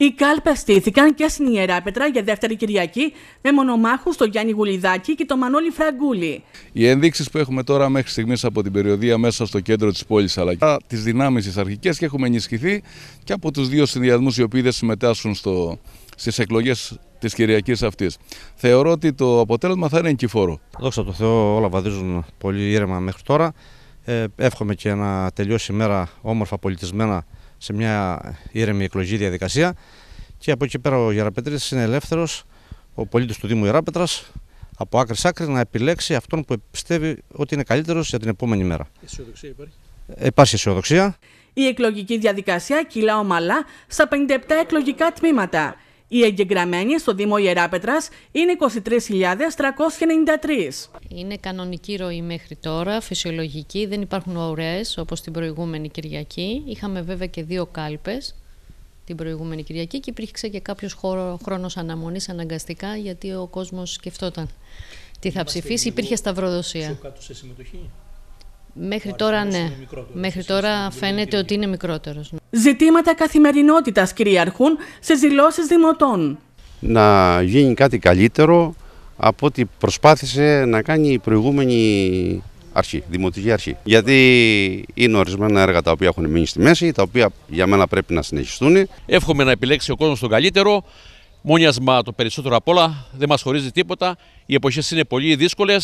Οι κάλπες στήθηκαν και στην Ιερά Πέτρα για δεύτερη Κυριακή με μονομάχους τον Γιάννη Γουλιδάκη και τον Μανώλη Φραγκούλη. Οι ενδείξεις που έχουμε τώρα μέχρι στιγμής από την περιοδία μέσα στο κέντρο της πόλης αλλά και τις δυνάμεις της αρχικές και έχουμε ενισχυθεί και από τους δύο συνδυασμούς οι οποίοι δεν συμμετάσχουν στο... στις εκλογές της Κυριακής αυτής. Θεωρώ ότι το αποτέλεσμα θα είναι εγκυφόρο. Δόξα τω Θεώ, όλα βαδίζουν πολύ ήρεμα μέχρι τώρα. Ε, εύχομαι και να τελειώσει η μέρα όμορφα πολιτισμένα σε μια ήρεμη εκλογική διαδικασία και από εκεί πέρα ο Γεραπέτρης είναι ελεύθερος, ο πολίτης του Δήμου Γεραπέτρας, από άκρη σ' άκρη να επιλέξει αυτόν που πιστεύει ότι είναι καλύτερος για την επόμενη μέρα. Αισιοδοξία υπάρχει. Υπάρχει αισιοδοξία. Η εκλογική διαδικασία κυλά ομαλά στα 57 εκλογικά τμήματα. Οι εγγεγραμμένοι στο Δήμο Ιεράπετρας είναι 23.393. Είναι κανονική ροή μέχρι τώρα, φυσιολογική, δεν υπάρχουν ωραίες όπως την προηγούμενη Κυριακή. Είχαμε βέβαια και δύο κάλπες την προηγούμενη Κυριακή και υπήρξε και κάποιος χρόνο χρόνος αναμονής αναγκαστικά γιατί ο κόσμος σκεφτόταν τι θα ψηφίσει, υπήρχε σταυροδοσία. Σου κάτω σε συμμετοχή. Μέχρι τώρα ναι. Μέχρι τώρα φαίνεται ότι είναι μικρότερος. Ναι. Ζητήματα καθημερινότητας κυριαρχούν σε δηλώσεις δημοτών. Να γίνει κάτι καλύτερο από ό,τι προσπάθησε να κάνει η προηγούμενη αρχή, δημοτική αρχή. Γιατί είναι ορισμένα έργα τα οποία έχουν μείνει στη μέση, τα οποία για μένα πρέπει να συνεχιστούν. Εύχομαι να επιλέξει ο κόσμος τον καλύτερο. Μόνιασμα το περισσότερο απ' όλα, δεν μας χωρίζει τίποτα. Οι εποχές είναι πολύ δύσκολες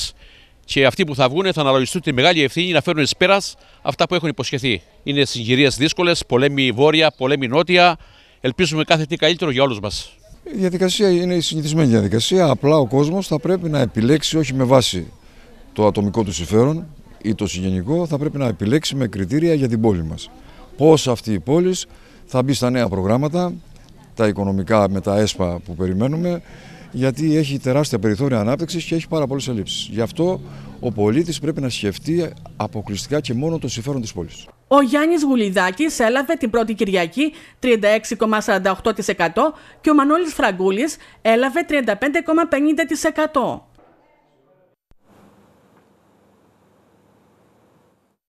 και αυτοί που θα βγουν θα αναλογιστούν τη μεγάλη ευθύνη να φέρουν εις πέρας αυτά που έχουν υποσχεθεί. Είναι συγκυρίες δύσκολες, πολέμη βόρεια, πολέμη νότια. Ελπίζουμε κάθε τι καλύτερο για όλους μας. Η διαδικασία είναι η συνηθισμένη διαδικασία. Απλά ο κόσμος θα πρέπει να επιλέξει όχι με βάση το ατομικό του συμφέρον ή το συγγενικό, θα πρέπει να επιλέξει με κριτήρια για την πόλη μας. Πώς αυτή η πόλη θα μπει στα νέα προγράμματα, τα οικονομικά με τα ΕΣΠΑ που περιμένουμε, γιατί έχει τεράστια περιθώρια ανάπτυξης και έχει πάρα πολλές ελλείψεις. Γι' αυτό ο πολίτης πρέπει να σκεφτεί αποκλειστικά και μόνο το συμφέρον της πόλης. Ο Γιάννης Γουλιδάκης έλαβε την πρώτη Κυριακή 36,48% και ο Μανώλης Φραγκούλης έλαβε 35,50%.